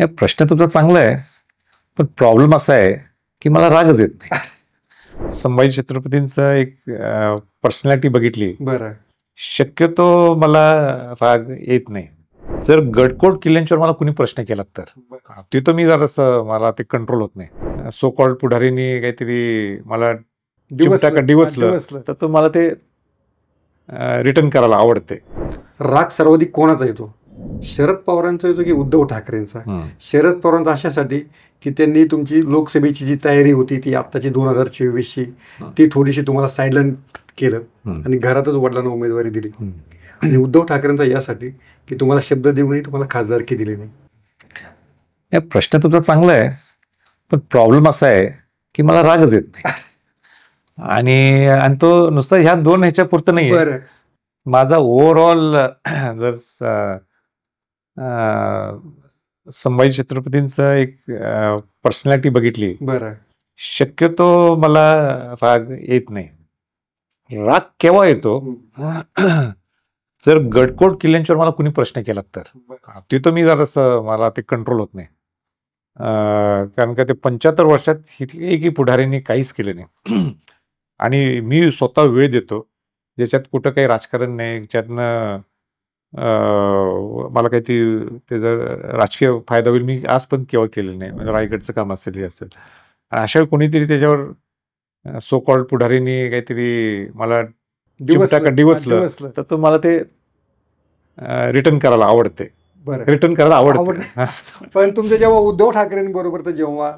नाही प्रश्न तुमचा चांगला आहे पण प्रॉब्लेम असा आहे की मला रागच येत नाही संभाजी छत्रपतींचं एक पर्सनॅलिटी बघितली शक्यतो मला राग येत नाही जर गडकोट किल्ल्यांच्यावर मला कुणी प्रश्न केला तर तिथं मी जरासं मला ते कंट्रोल होत नाही सो कॉल्ड पुढारीनी काहीतरी मला डिवचलं तर तो मला ते रिटर्न करायला आवडते राग सर्वाधिक कोणाचा येतो शरद पवारांचा येतो की उद्धव ठाकरेंचा शरद पवारांचा अशासाठी की त्यांनी तुमची लोकसभेची जी तयारी होती ती आत्ताची दोन हजार चोवीसची ती थोडीशी तुम्हाला सायलन केलं आणि घरातच वडिलांना उमेदवारी दिली आणि उद्धव ठाकरेंचा यासाठी की तुम्हाला शब्द देऊनही तुम्हाला खासदारकी दिली नाही प्रश्न तुमचा चांगला आहे पण प्रॉब्लेम असा आहे की मला रागच येत नाही आणि आणि तो नुसता ह्या दोन ह्याच्या पुरतं नाही माझा ओव्हरऑल जर संभाजी छत्रपतींचं एक पर्सनॅलिटी बघितली बरं शक्यतो मला राग येत नाही राग केव्हा येतो जर गडकोट किल्ल्यांच्यावर मला कुणी प्रश्न केला तर तिथं मी जरासं मला ते कंट्रोल होत नाही कारण का ते पंच्याहत्तर वर्षात इथले एकही पुढाऱ्यांनी काहीच केलं नाही आणि मी स्वतः वेळ देतो ज्याच्यात कुठं काही राजकारण नाही ज्यातनं मला काही ती त्याचा राजकीय फायदा होईल मी आज पण केव्हा केलेलं नाही म्हणजे रायगडचं काम असेल हे असेल अशा कोणीतरी त्याच्यावर सो कॉल्ड पुढारीनी काहीतरी मला डिवचलं तर मला ते रिटर्न करायला आवडते बरं रिटर्न करायला आवड पण तुमचं जेव्हा उद्धव ठाकरेंबरोबर जेव्हा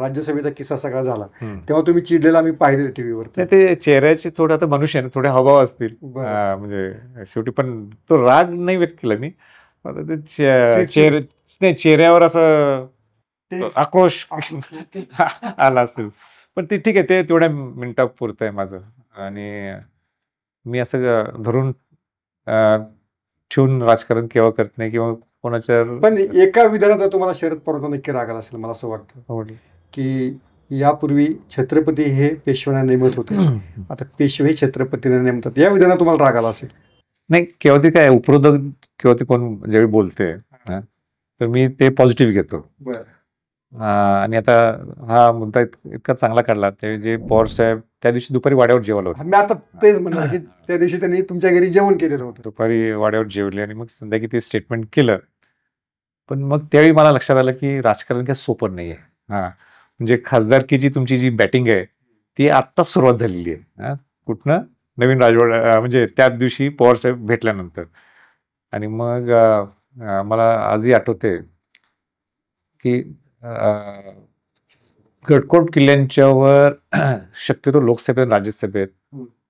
राज्यसभेचा किस्सा सगळा झाला तेव्हा तुम्ही चिडलेला आम्ही पाहिले टीव्हीवर ते चेहऱ्याचे थोडं आता मनुष्य आहे थोडे हवा असतील म्हणजे शेवटी पण तो राग नाही व्यक्त केला मी ते चेहऱ्यावर असं आक्रोश आला असेल पण ते ठीक आहे ते तेवढ्या मिनिटापुरतं आहे माझं आणि मी असं धरून ठेवून राजकारण केव्हा करत नाही किंवा कोणाच्या पण एका विधानाचा तुम्हाला शरद पवारांचा नक्की राग असेल मला असं वाटतं की यापूर्वी छत्रपती हे पेशव्यांना नेमत होते आता पेशवे छत्रपतींना नेमतात या विधानात तुम्हाला राग आला असेल नाही केव्हा ते काय उपरोधक किंवा ते कोण ज्यावेळी बोलते तर मी ते पॉझिटिव्ह घेतो आणि आता हा मुद्दा इतका चांगला काढला ते जे पवार साहेब त्या दिवशी दुपारी वाड्यावर जेवायला मी आता तेच म्हणलं की त्या दिवशी त्यांनी तुमच्या घरी जेवण केलेलं होतं दुपारी वाड्यावर जेवले आणि मग संध्याकाळी ते स्टेटमेंट केलं पण मग त्यावेळी मला लक्षात आलं की राजकारण काय सोपं नाही आहे हा म्हणजे खासदारकीची तुमची जी बॅटिंग आहे ती आत्ताच सुरुवात झालेली आहे कुठनं नवीन राजवाडा म्हणजे त्या दिवशी पवार साहेब भेटल्यानंतर आणि मग मला आजही आठवते की गडकोट किल्ल्यांच्यावर शक्यतो लोकसभेत राज्यसभेत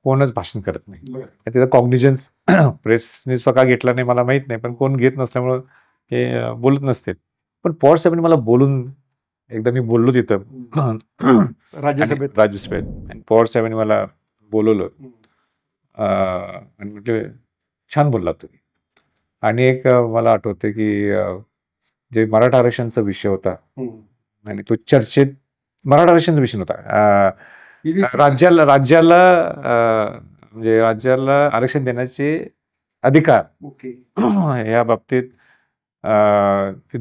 कोणच भाषण करत नाही तिथं कॉग्निजन्स प्रेसने स्वतः घेतला नाही मला माहित नाही पण कोण घेत नसल्यामुळं ते बोलत नसते पण पवार साहेबांनी मला बोलून एकदा मी बोललो तिथं राज्यसभेत राज्यसभेत आणि पवार मला बोलवलं आणि म्हटलं छान बोलला तुम्ही आणि एक मला आठवतं की जे मराठा आरक्षणचा विषय होता हो. आणि तो चर्चेत मराठा आरक्षणचा विषय होता राज्याला राज्याला म्हणजे राज्याला आरक्षण देण्याचे अधिकार या बाबतीत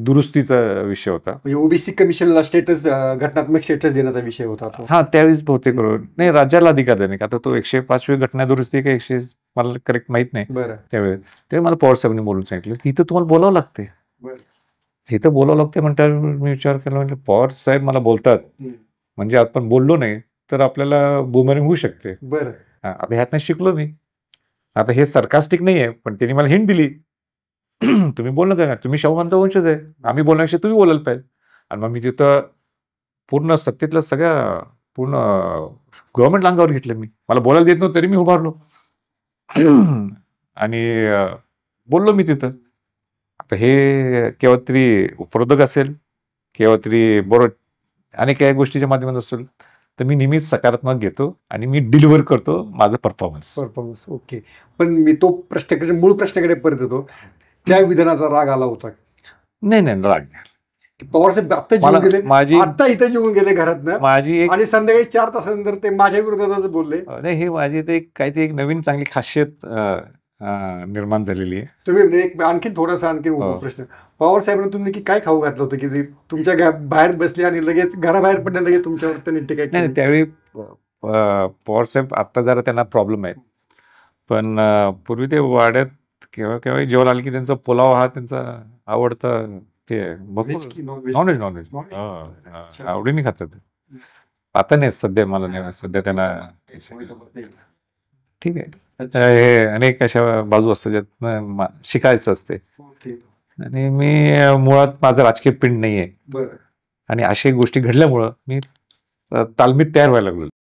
दुरुस्तीचा विषय होता म्हणजे ओबीसी कमिशनला स्टेटस घटनात्मक स्टेटस देण्याचा विषय होता हा त्यावेळेस बहुतेक नाही राज्याला अधिकार देणे आता तो एकशे पाचवी घटना दुरुस्ती का एकशे मला करेक्ट माहित नाही त्यावेळेस ते मला पवार साहेबांनी बोलून सांगितलं की इथं तुम्हाला बोलावं लागते तिथं बोलावं लागते म्हणतात मी विचार केला म्हणजे पवार साहेब मला बोलतात म्हणजे आपण बोललो नाही तर आपल्याला बुमरिंग होऊ शकते बरं आता नाही शिकलो मी आता हे सरकास्टिक नाही आहे पण त्यांनी मला हिंट दिली तुम्ही बोलणं का तुम्ही शाहूमानचा वंशच आहे आम्ही बोलण्यापेक्षा तुम्ही बोलायला पाहिजे आणि मग मी तिथं पूर्ण सत्तेतल्या सगळ्या पूर्ण गव्हर्नमेंट अंगावर घेतलं मी मला बोलायला देत नव्हतं तरी मी उभारलो आणि बोललो मी तिथं आता हे केव्हा तरी उपरोधक असेल केव्हा तरी बरोबर अनेक काही गोष्टीच्या माध्यमातून असेल तर मी नेहमीच सकारात्मक घेतो आणि मी डिलिव्हर करतो माझा परफॉर्मन्स परफॉर्मन्स ओके पण मी तो प्रश्नाकडे मूळ प्रश्नाकडे परत येतो त्या विधानाचा राग आला होता नाही नाही राग नाही पवारसाहेब आता जेवून गेले माझी आता इथे जेवून गेले घरात माझी आणि संध्याकाळी चार तासानंतर ते माझ्या विरोधात बोलले नाही हे माझी ते काहीतरी एक नवीन चांगली खासियत निर्माण झालेली आहे तुम्ही म्हणजे एक आणखी थोडासा आणखी हो. प्रश्न पवार साहेबांना तुम्ही काय खाऊ घातलं होतं की तुमच्या बाहेर बसली आणि लगेच घराबाहेर पडले लगेच तुमच्यावर त्यांनी टिकाय नाही त्यावेळी पवार साहेब आत्ता जरा त्यांना प्रॉब्लेम आहे पण पूर्वी ते वाड्यात केव्हा केव्हा जेवण आलं की त्यांचा पुलाव हा त्यांचा आवडता ते नॉनव्हेज नॉनव्हेज आवडीने खातात आता नाही सध्या मला नाही सध्या त्यांना ठीक आहे हे अनेक अशा बाजू असतात ज्यात शिकायचं असते आणि मी मुळात माझं राजकीय पिंड नाहीये आणि अशा गोष्टी घडल्यामुळं मी तालमीत तयार व्हायला लागलो